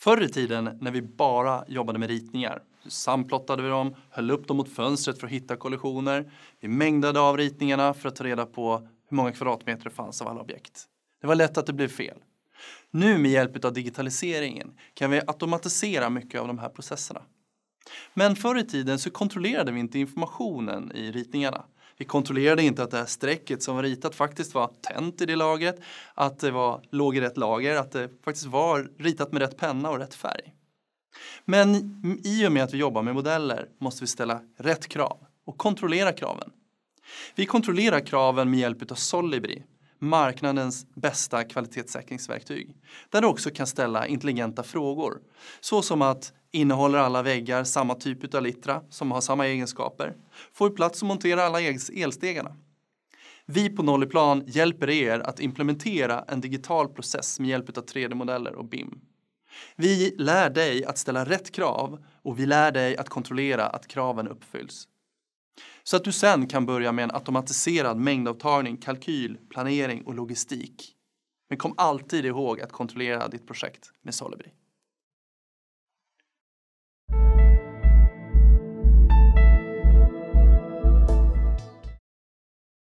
Förr i tiden när vi bara jobbade med ritningar samplottade vi dem, höll upp dem mot fönstret för att hitta kollisioner. Vi mängdade av ritningarna för att ta reda på hur många kvadratmeter det fanns av alla objekt. Det var lätt att det blev fel. Nu med hjälp av digitaliseringen kan vi automatisera mycket av de här processerna. Men förr i tiden så kontrollerade vi inte informationen i ritningarna. Vi kontrollerade inte att det här strecket som var ritat faktiskt var tänt i det lagret, att det var, låg i rätt lager, att det faktiskt var ritat med rätt penna och rätt färg. Men i och med att vi jobbar med modeller måste vi ställa rätt krav och kontrollera kraven. Vi kontrollerar kraven med hjälp av Solibri, marknadens bästa kvalitetssäkringsverktyg. Där du också kan ställa intelligenta frågor. Så som att innehåller alla väggar samma typ av littra som har samma egenskaper? Får vi plats att montera alla elstegarna? Vi på Nolliplan hjälper er att implementera en digital process med hjälp av 3D-modeller och BIM. Vi lär dig att ställa rätt krav och vi lär dig att kontrollera att kraven uppfylls. Så att du sen kan börja med en automatiserad mängdavtagning, kalkyl, planering och logistik. Men kom alltid ihåg att kontrollera ditt projekt med Solibri.